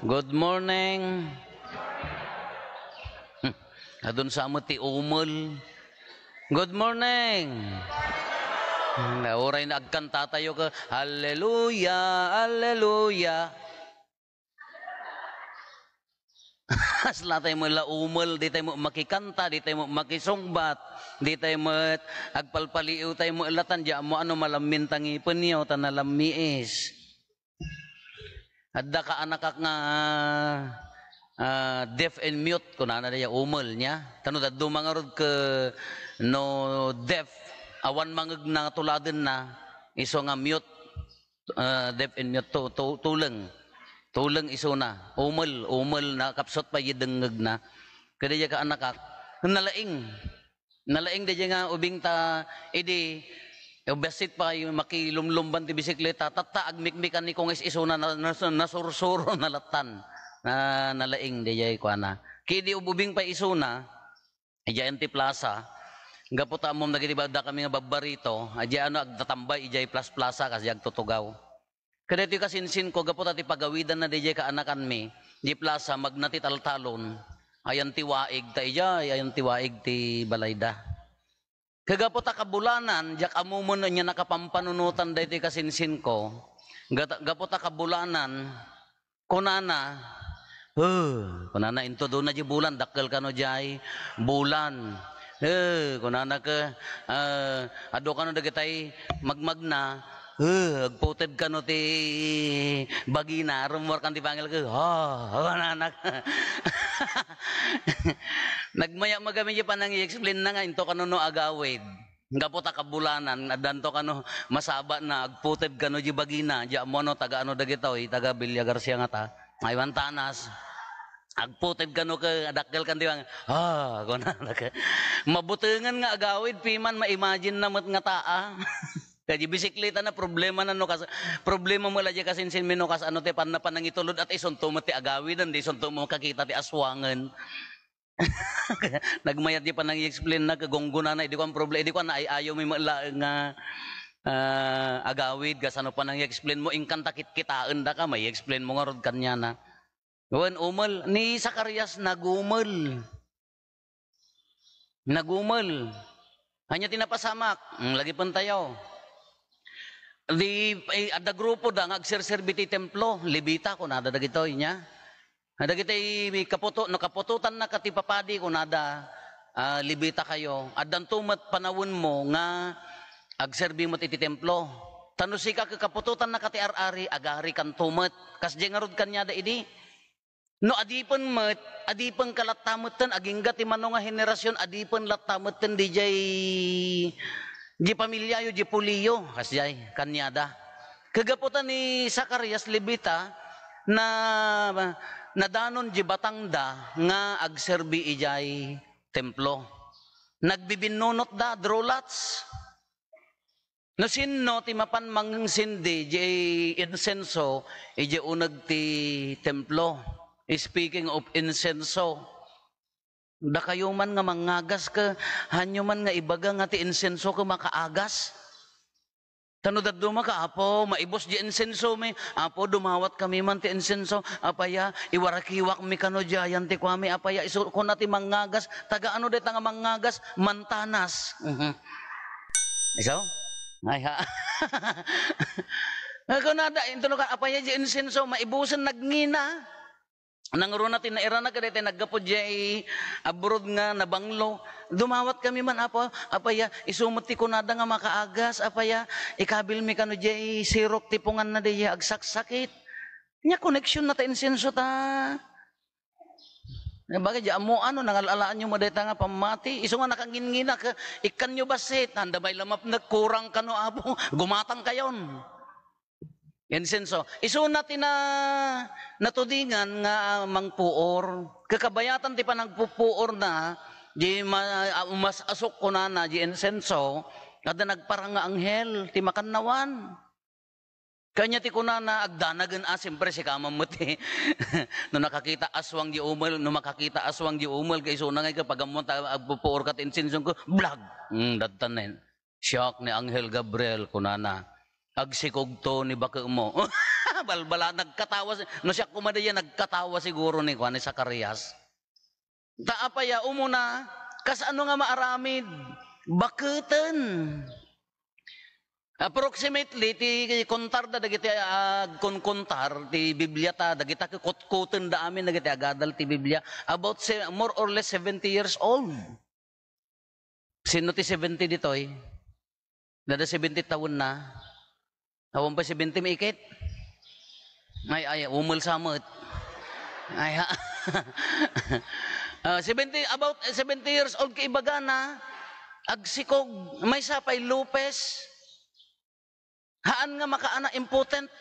Good morning. Adun sa amo ti umol. Good morning. Na oray na agkanta tayo ka. Hallelujah, hallelujah. Asla tayo mo la umol, di tayo mo makikanta, di tayo mo makisungbat, di tayo mo agpalpaliw tayo mo ilatan, di mo ano malamin tangipon niyo, tanalamiis. At daka anakak nga uh, deaf and mute ko na nalaya umal niya. Tano da dumangarod ke no deaf awan mangeg na tuladen na iso nga mute uh, deaf and mute to, to, tuleng tuleng iso na umal umal na kapsot pa yidengeg na Kada ya ka anakak nalaing nalaing da nga ubing ta idi E basit pa yung makilumlumban ti bisikleta, tatta agmikmikan ni kong isuna na, nasursuro na latan na nalaing di jay kwa na. Kidi ububing pa isuna, ijayan ti plaza, gaputa mo nagitibada kami nga babarito, adya ano agtatambay ijay plus plaza kasi agtutugaw. Kada ti kasinsin ko, gaputa ti pagawidan na di jay kaanakan mi, di plaza magnatitaltalon, ayan tiwaig ta ijay, ayan tiwaig ti balayda. Kagaputa kabulanan, jak amumo na niya nakapampanunutan dahito kasinsin ko, gaputa kabulanan, kunana, uh, kunana into doon na bulan, dakkel ka no jay, bulan, uh, kunana ka, uh, ado ka no dagitay magmagna, Uh, agputid ti bagina, rumor kan ti pangil ko, oh, oh anak. Nagmaya magami pa nang i-explain na nga, into kano no agawid. Nga po takabulanan, kano masaba na, agputid ka di bagina, di mo no, taga ano dagito, eh, taga Bilya Garcia nga ta, ay tanas. Agputid ka no ka, adakil kan tiwang, ah, oh, na, mabutingan nga agawid, piman, ma-imagine na mat nga taa. Ah. Kaya bisikleta na problema na no kas problema mo lagi kasin sin mino kas ano te pan na itulod at isunto mo agawi agawid and isunto mo kakita ti aswangen. Nagmayat di panang explain na kagongguna na, hindi ko ang problema, hindi ko na ay ayaw may mala, nga uh, agawid, kas ano panang explain mo, inkanta kitkitaan da ka, may explain mo nga rod kanya na. Wan umal, ni Sakarias nagumal. Nagumal. Hanya tinapasamak, hmm, lagi pun tayo. Di, eh, at the grupo da, nga agserserbiti templo, libita ko nada dagitoy niya. Dagitoy kaputo, nakapututan na katipapadi ko nada, uh, ah, libita kayo. At tumat panawon mo nga agserbi mo titi templo. Tanusi ka kapututan na arari agari kan tumat. Kas jengarod kanya da idi. No adipan met adipan kalatamaten aging gati manong nga henerasyon, adipan latamatan di jay Di pamilya yo, di puliyo, kasyay, kanyada. Kagaputan ni Sakarias Libita na nadanon di batangda nga agserbi ijay templo. Nagbibinunot da, drolats. No sinno ti mapan mangsindi di insenso ije unag ti templo. Speaking of insenso, Dakayoman nga mangagas ka, man nga ibaga nga ti insenso ka makaagas. Tano daduma ka, apo, maibos di insenso mi. Apo, dumawat kami man ti insenso. Apaya, iwarakiwak mi kano jayan ti kwami. Apaya, ko na ti mangagas. Taga ano de nga mangagas? Mantanas. Mhm. Isaw? Ay ha. Ako na da, ito ka, apaya di insenso, maibusan nagnina. Nangaroon natin na irana ka dito, nagkapod eh, abroad nga, nabanglo. Dumawat kami man, apo apaya, isumot ti kunada nga makaagas, apaya, ikabil mi ka jay, eh, sirok tipungan na agsak sakit Nya connection na ta insenso ta. Bagay, ano, mo ano, nangalaan nyo madayta nga pamati. isu nga nakangingina, ikan nyo basit, handa may lamap na kurang ka apo, gumatang kayon. Yan senso. Isunat na natudingan nga mangpuor. Kakabayatan ti panagpupuor na di mas asok ko na na di ensenso kada nagparang nga anghel ti makannawan. Kanya ti na agdanagan ah, siyempre si kamamuti. no nakakita aswang di umal, no makakita aswang di umal, kay suna nga kapag amon ah, agpupuor ka ti tinsinsong ko, blag! Mm, datan na Shock ni Angel Gabriel kunana. Agsikog to ni baka mo. Balbala, nagkatawa. No siya kumadaya, nagkatawa siguro ni Juan sa Karyas. Taapaya, umuna, kas ano nga maaramid? Bakutan. Approximately, ti kontar da dagiti uh, ah, kontar ti Biblia ta dagita ki da amin dagiti agadal ti Biblia about se, more or less 70 years old. Sino ti 70 ditoy? Dada 70 taon na. Awan pa si Bintim Ikit. May ay, umul samot. Ay, ha. uh, ah, 70, about 70 years old kay Bagana, agsikog, may sapay Lopez. Haan nga makaana impotent.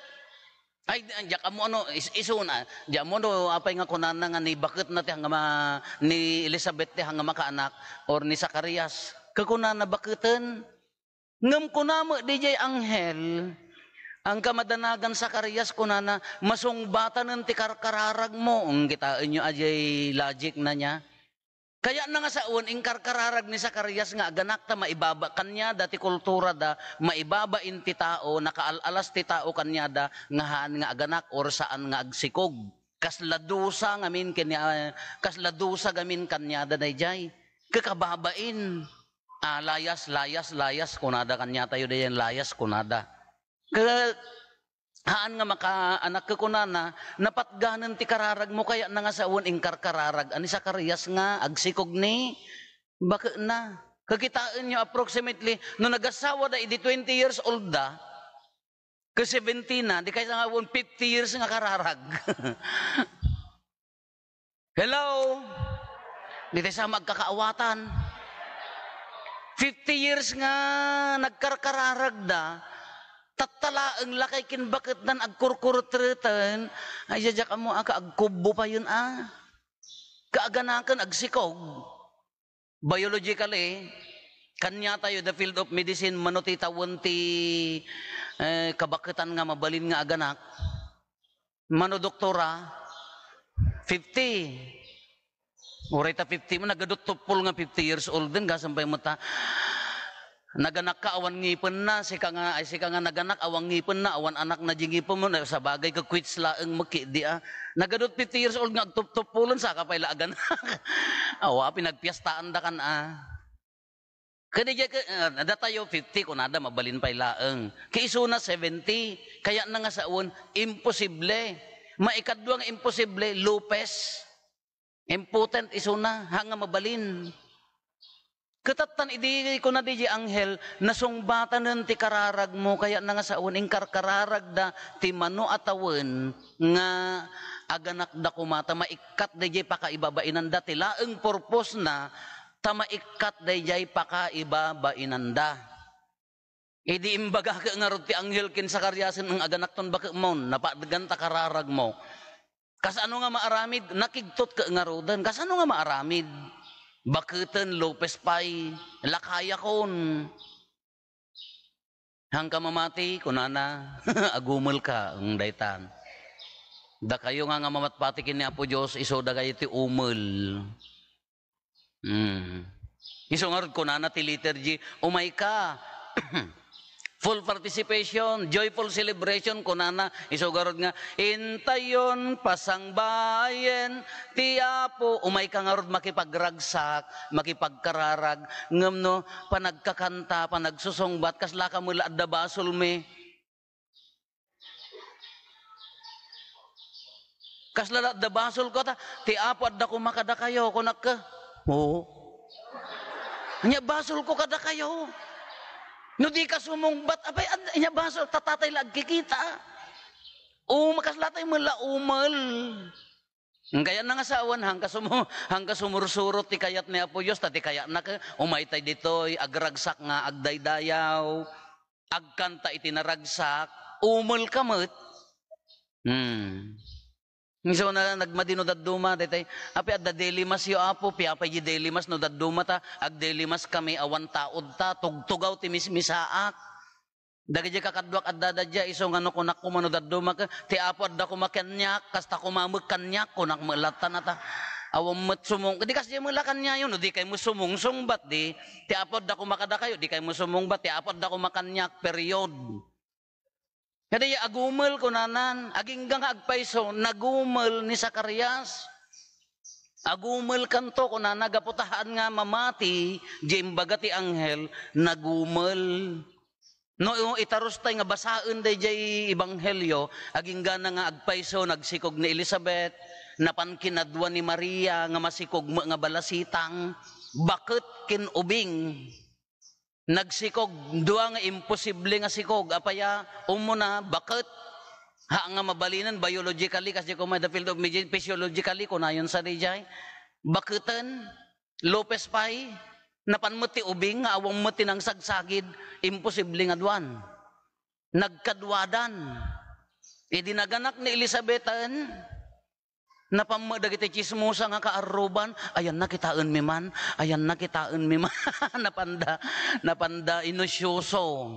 Ay, diyak mo ano, is, iso na. Diyak mo no, apay nga kunan na nga ni bakit na ti ma, ni Elizabeth ti hanga makaanak or ni Zacarias. Kakunan na bakitan. Ngam kunamo DJ Angel, ang kamadanagan sa karyas ko na masungbatan ng tikarkararag mo. Ang kitaan nyo ajay logic na niya. Kaya na nga sa uwan, karkararag ni Sakarias nga, ganak ta maibaba kanya, dati kultura da, maibaba in ti tao, nakaalalas ti tao kanya da, nga haan nga aganak, or saan nga agsikog. Kasladusa ngamin kanya, kasladusa gamin kanya da dayjay. Kakababain. Ah, layas, layas, layas, kunada kanya tayo dayan, layas, kunada. Kaya haan nga maka makaanak ka kunana, napatganan ti kararag mo kaya na nga sa uwan ing karkararag. Ani sa karyas nga, agsikog ni, baka na. Kakitaan nyo approximately, no nagasawa da, di 20 years old da, ke 17 na, di kaysa nga uwan 50 years nga kararag. Hello? Di tayo sa magkakaawatan. 50 years nga nagkarkararag da, tattala ang lakay kin bakit nan agkurkurtritan ay jajak amo aka ah, agkubo pa yun ah kaaganakan agsikog biologically kanya tayo the field of medicine manuti tawanti eh, kabakitan nga mabalin nga aganak mano doktora 50 Ureta 50 mo, nagadot nga 50 years old din, gasampay mo ta naganak ka awan ngipen na si ka ay si ka naganak awan ngipen na awan anak na jingipon mo na sa bagay ka quits laeng maki di ah nagadot 50 years old nga tuptupulon sa ka pala agan awa pinagpiestaan da kan ah kani jay uh, datayo 50 kunada mabalin pay laeng kaisuna 70 kaya na nga sa awon imposible maikadwa imposible Lopez impotent isuna hanga mabalin Katatan idi ko na diji anghel, nasungbatan nun ti kararag mo, kaya na nga saon, kararag da, ti mano atawan, nga aganak da kumata, maikat diji jay pakaibabainan da, ti laeng purpose na, ta maikat diji jay pakaibabainan da. Idi imbaga ka nga ti anghel kin sa karyasin ang aganak ton baka mo, napadagan ta kararag mo. Kas ano nga maaramid, nakigtot ka nga rodan, kas ano nga maaramid, Bakutan, Lopez Pai, lakaya Lakayakon. Hangka mamati, kunana, agumul ka, ang daytan. Da kayo nga nga mamatpatikin ni Apo Diyos, iso da kayo ti umul. Mm. Iso nga rin kunana ti liturgy, umay ka. Full participation, joyful celebration, kunana, isugarod nga, intayon, pasangbayen, tiapo, umay ka nga makipagragsak, makipagkararag, ngam no, panagkakanta, panagsusongbat, kasla ka mula at dabasol me. Kasla at dabasol ko ta, tiapo at da kumakada kayo, kunak ka. Oo. Nya basol ko kada kayo. Oo. No di ka sumungbat, abay, inyabaso, tatatay lag kikita. Ah? O makaslatay mo la umal. Kaya nang asawan, hangka, sumu, hangka sumursurot ti kayat ni Apo Diyos, tati kaya na umaytay ditoy, agragsak nga, agdaydayaw, agkanta itinaragsak, umal kamot. Hmm. Ngisa na nagmadi no dadduma detay api adda daily mas yo apo pi apay daily mas no dadduma ta ag daily mas kami awan taod ta tugtugaw ti mismisaak dagiti kakadwak adda dadya iso ngano ko nak kumano ka ti apo adda ko makanyak kasta ko mameg kanyak ko nak melatan ata awam met sumong di kas di melakan nya yun di kay mo sungbat di ti apo adda ko makada kayo di kay mo sumong bat ti apo adda ko makanyak period kaya agumel ko nanan, aging agpaiso, nagumel ni Sakarias. Agumel kanto ko na nagaputahan nga mamati, jim bagati anghel, nagumel. No, itaros tayo nga basaon day jay ibanghelyo, aging gana nga agpaiso, nagsikog ni Elizabeth, napankinadwa ni Maria, nga masikog nga balasitang, bakit kinubing? Nagsikog, duwa nga imposible nga sikog, apaya ah, na bakit? Ha nga mabalinan, biologically, kasi ko may the field of medicine, physiologically, ko kunayon sa dijay. Bakitan, Lopez Pai, napanmuti ubing, nga awang muti ng sagsagid, imposible nga duwan. Nagkadwadan. Idinaganak e ni Elisabetan, Napamadag iti chismosa nga kaaruban, ayan nakitaan mi man, ayan nakitaan mi man, napanda, napanda inusyoso.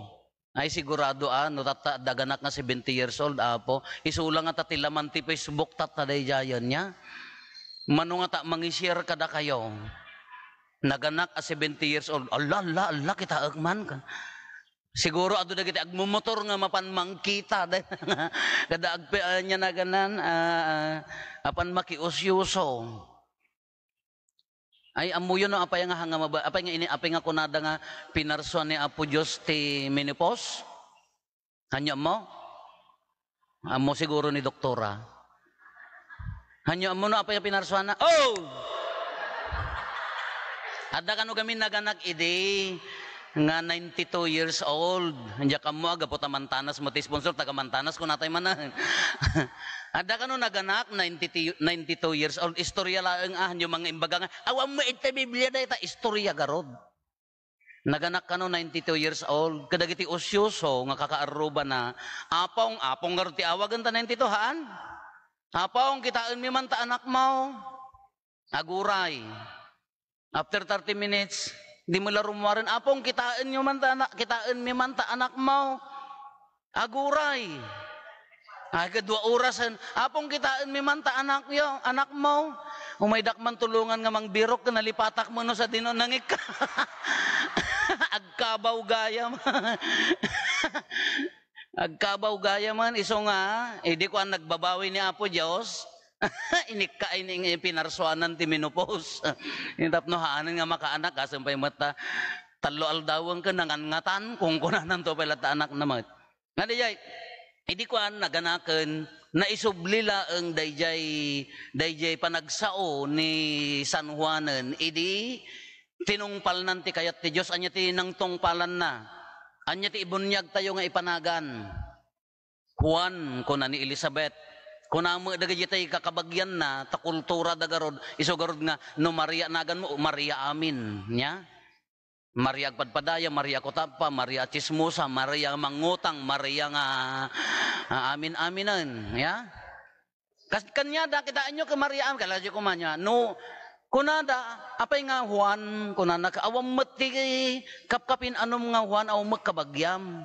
Ay sigurado ah, no, tata, daganak nga 70 years old, apo, isulang nga tatilaman ti Facebook, tataday jayan niya. Mano nga ta, mangishare kada kayo. Naganak a 70 years old, ala, Allah, Allah, kita man. ka. Siguro ato dagiti agmumotor nga mapan mangkita kada agpi uh, ah, niya na ganan uh, ah, ah, apan makiusyoso. Ay amuyo no apay nga hanga maba apay nga ini apay nga kunada nga pinarsuan ni Apo Dios ti menopause. Hanya mo? Amo siguro ni doktora. Hanyo mo no apay pinarsuan na. Oh! Adda kanu gamin naganak idi nga 92 years old. Andiya ka mo, agapot mantanas mo, sponsor, taga mantanas ko natay manan. Ah. Ada ka no naganak, 92, 92 years old, istorya lang ah, yung mga imbaga nga, awam mo ito eh, Biblia na ita, istorya garod. Naganak ka no 92 years old, kadagiti osyoso, nga kakaaruba na, apong, apong garod ti awagan ta 92 haan? Apong, kitaan mi man ta anak mo, aguray. After 30 minutes, Di mo laro apong kitain nyo man ta, anak, kitain mi man ta anak mo. Aguray. Ay, kadwa orasan, apong kitain mi man ta anak yo, anak mo. Umaydak man tulungan nga mang birok, nalipatak mo no sa dino nangik ka. Agkabaw gaya man. Agkabaw gaya man, iso nga, hindi eh, ko ang nagbabawi ni Apo Diyos. inikain ing pinarsuanan ti menopause. Intap no haanan nga makaanak kasan pay mata talo aldawang ka nangangatan kung kunanan to pala ta anak namat. Ngadayay, hindi ko an naganaken na isublila ang dayjay dayjay panagsao ni San Juanen idi tinungpal nan ti kayat ti Dios anya ti nang tungpalan na anya ti ibunyag tayo nga ipanagan Juan kunan ni Elizabeth kung amo daga jitay kakabagyan na, ta kultura daga rod, iso garod nga, no Maria nagan mo, Maria amin, niya? Maria agpadpadaya, Maria kotapa, Maria chismosa, Maria mangutang, Maria nga uh, ah, amin aminan, ya? Kas kanya da kita inyo ka Maria amin, kalaji ko man niya, no, kunada, apay nga Juan, kunana, awam mati, kapkapin anom nga Juan, awam magkabagyam.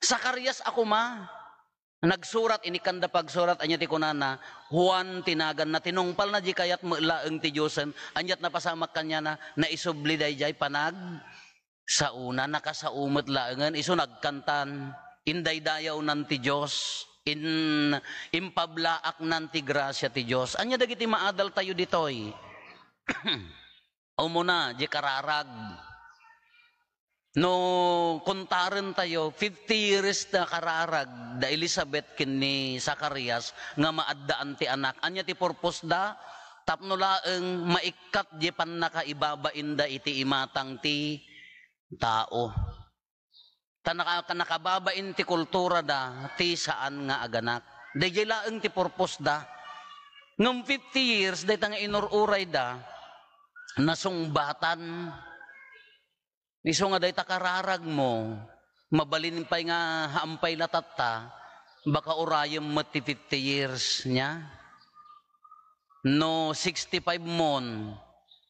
Sakarias ako ma, Nagsurat, ini kanda pagsurat, anya ti kunana, Juan tinagan na tinungpal na di kayat laeng ti Diyosan, anyat napasamak kanya na, isubli dayjay panag, sa una nakasaumat laengan, iso nagkantan, indaydayaw nan ti Dios in, impablaak nan ti grasya ti Dios Anya dagiti maadal tayo ditoy. o muna, di kararag, No, kuntaran tayo, 50 years na kararag da Elizabeth kin ni Zacarias nga maaddaan ti anak. Anya ti purpose da? Tapno laeng maikat di pan nakaibabain da iti imatang ti tao. Ta nakababain ti kultura da ti saan nga aganak. Dayjay laeng ti purpose da. Ngem 50 years day tanga inururay da nasumbatan Iso nga day takararag mo, mabalin pa nga haampay na tatta, baka orayong mati 50 years niya. No 65 mon,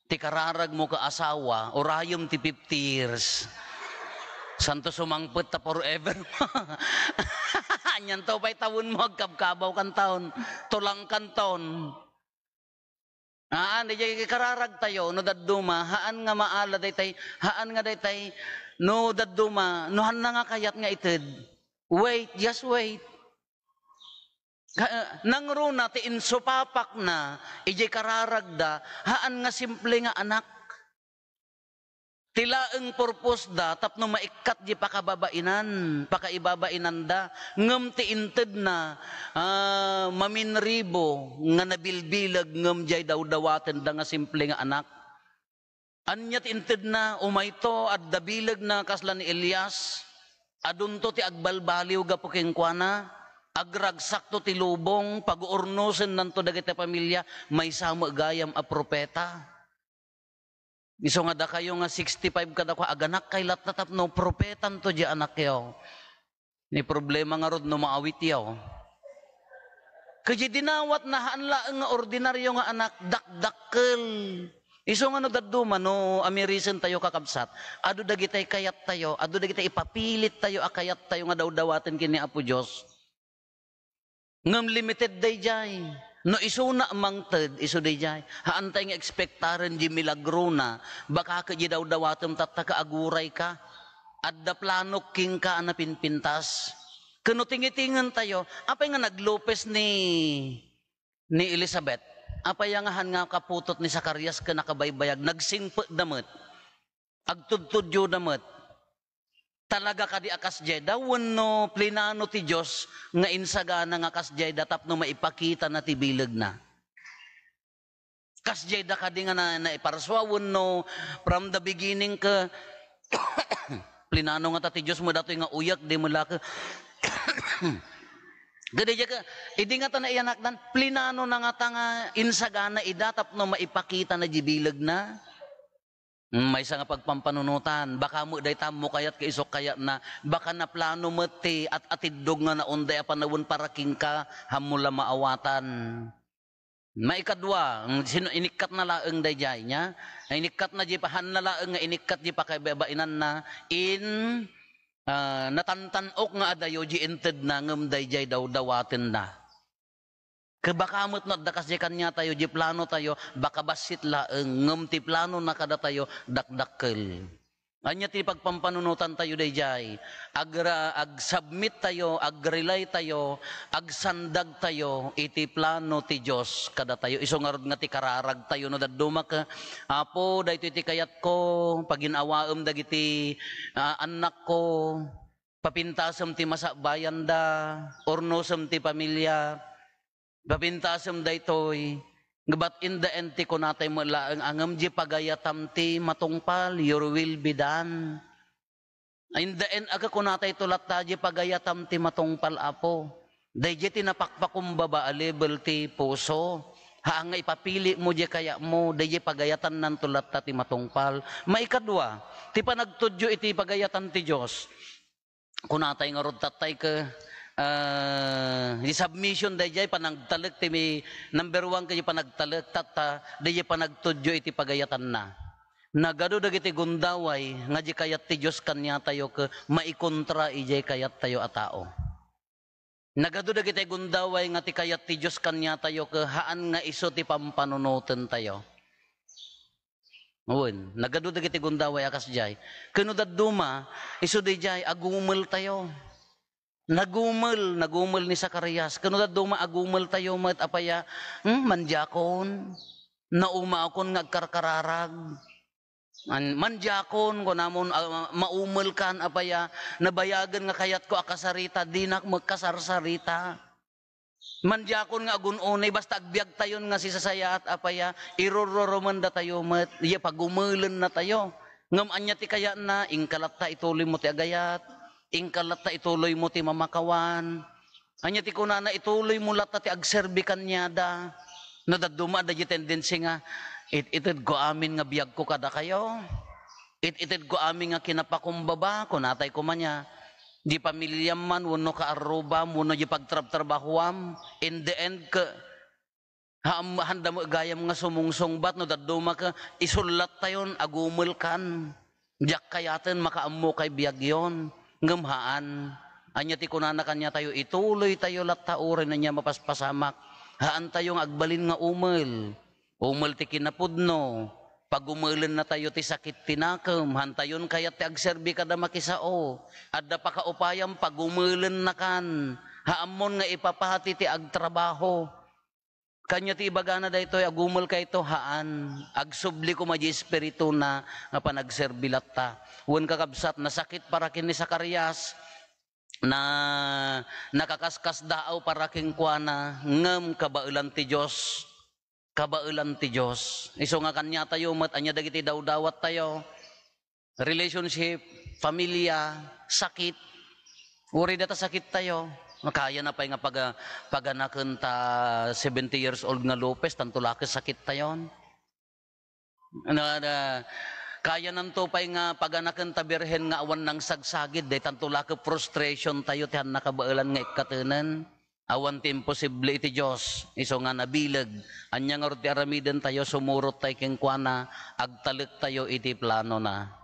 ti kararag mo ka asawa, orayong ti 50 years. Santo sumangpet ta forever. Anyan to pa'y taon mo, kabkabaw kan taon, tulang kan taon. Haan, di kararag tayo, no daduma, haan nga maala tay, haan nga tay, no daduma, no han na nga kayat nga ited. Wait, just wait. Eh, Nang runa, ti insupapak na, ije kararag da, haan nga simple nga anak. Tila ang purpose da, tapno maikat di pakababainan, pakaibabainan da, ngam ti inted na, uh, ah, maminribo, nga nabilbilag ngam jay daw dawaten da nga simple nga anak. Anyat ti inted na, umayto at dabilag na kasla ni Elias, adunto ti agbalbaliw ga pukingkwana, agragsak to ti lubong, pag-urnosin nanto dagiti pamilya, may sama gayam a propeta. Iso nga da kayo nga 65 kada ko, aganak kay latatap no, propetan to di anak yo. Ni problema nga rod no maawit yo. Kaya dinawat na hanla nga ordinaryo nga anak, dakdakkel. Iso nga nagdaduma no, amirisen tayo kakabsat, ado dagitay kayat tayo, ado dagitay ipapilit tayo, akayat tayo nga daw dawatin kini Apo Dios. Ngam limited day jay. No isuna mangted iso dijay haantay nga expectaran di milagro na baka ka di daw dawatom tataka ka aguray ka adda plano king ka na pinpintas kuno tingitingan tayo apa nga naglopes ni ni Elizabeth Apa yang han nga kaputot ni Sakarias ka nakabaybayag nagsimpo damet agtudtud yo damet talaga kadi akas jeda wenno plinano ti Dios nga insagana nga kas jeda tapno maipakita na ti bileg na kas jeda kadi nga na, naiparaswa wenno from the beginning ka plinano nga ta ti Dios mo datoy nga uyak di mula ka Gadi ka, idi nga ta na iyanak dan, plinano na nga tanga insagana idatap no maipakita na jibilag na. Mm, may nga pagpampanunutan, baka mo day tamo kayat ka isok kayat na, baka na plano mo at atidog nga na unday apanawon para king ka, hamula maawatan. May ikadwa, sino inikat na laeng dayjay niya, inikat na di pahan na laeng nga inikat di pa kay babainan na in uh, natantanok nga adayo di ented na ngem dayjay daw dawaten na. Kabakamot na dakas niya tayo, di plano tayo, baka basit la, eh, ngam ti plano na kada tayo, dakdakkel. Anya ti pagpampanunutan tayo dayjay, agra ag-submit tayo, ag-relay tayo, ag-sandag tayo, iti plano ti Dios kada tayo. Isungarod nga ti kararag tayo no daduma ka. Eh. Apo, dayto iti kayat ko, paginawaem dagiti uh, ah, anak ko, papintasem ti masakbayan da, ornosem ti pamilya, Babintasam daytoy, Gabat in the end ko natay mo ang angam di pagayatam ti matungpal, your will be done. In the end, aga ko natay tulat ta di pagayatam ti matungpal apo. Day di tinapakpakumbaba alibel ti puso. Haang ipapili mo di kaya mo, day di pagayatan ng tulat ta ti matungpal. Maikadwa, ti panagtudyo iti pagayatan ti Diyos. Kunatay nga rod tatay ka, uh, submission dayjay panagtalek ti number one kayo panagtalek tata dayjay panagtudyo iti pagayatan na. Nagado dagiti gundaway nga di kayat ti Diyos kanya tayo ke maikontra ijay kayat tayo a tao. Nagado dagiti gundaway nga ti kayat ti Diyos kanya tayo ke haan nga iso ti pampanunoten tayo. Uwan, nagado dagiti gundaway akas jay. Kanudad duma, iso di jay, agumul tayo. Nagumal, nagumal ni Sakarias. Kanunad duma agumal tayo met apaya, hmm, mandyakon, naumaakon nagkarkararag. Man, mandyakon ko namon uh, ah, maumal kan apaya, nabayagan nga kayat ko akasarita, dinak magkasarsarita. Manjakon nga agununay, basta agbyag tayon nga si at apaya, irororoman da tayo met ye pagumalan na tayo. Ngam anya ti kaya na, ingkalat ta ituloy mo ti agayat ingkalat ta ituloy mo ti mamakawan. Anya ti kunana ituloy mo lata ti agserbi kanyada. No da di tendency nga, it ited ko amin nga biyag ko kada kayo. It ited ko amin nga kinapakumbaba, kunatay ko man niya. Di pamilya man, wano ka aruba, wano di pagtrab-trabahuam. In the end, ka, Haam handa mo gayam nga sumungsongbat no daduma ka isulat tayon agumul kan. Diyak kayaten makaammo kay biyag yon ngamhaan. Anya ti kunana kanya tayo, ituloy tayo lataurin na niya mapaspasamak. Haan tayo agbalin nga umel. Umel ti kinapudno. Pag umelan na tayo ti sakit tinakam, hantayon tayon kaya ti agserbi kada makisao. Adda pa kaupayam pag umelan na kan. Haamon nga ipapahati ti agtrabaho Kanyo ti ibagana da ito, agumol ka ito, haan. Agsubli ko maji espiritu na, nga panagserbilat ta. Huwag kakabsat, nasakit para kini sa karyas, na nakakaskas daaw para king kuana, ngem kabaulan ti Dios Kabaulan ti Dios Iso nga kanya tayo, met anya dagiti dawdawat tayo. Relationship, familia sakit. Uri data sakit tayo. Kaya na pa nga pag, ah, paganakan ta 70 years old nga Lopez, tantulaki sakit tayon. Na, na, kaya nang to pa nga paganakan ta birhen nga awan ng sagsagid, de tantulaki frustration tayo, tihan nakabaalan nga ikatunan. Awan ti imposible iti Diyos, iso nga nabilag. Anyang orti aramiden tayo, sumurot tayo kengkwana, agtalik tayo iti plano na.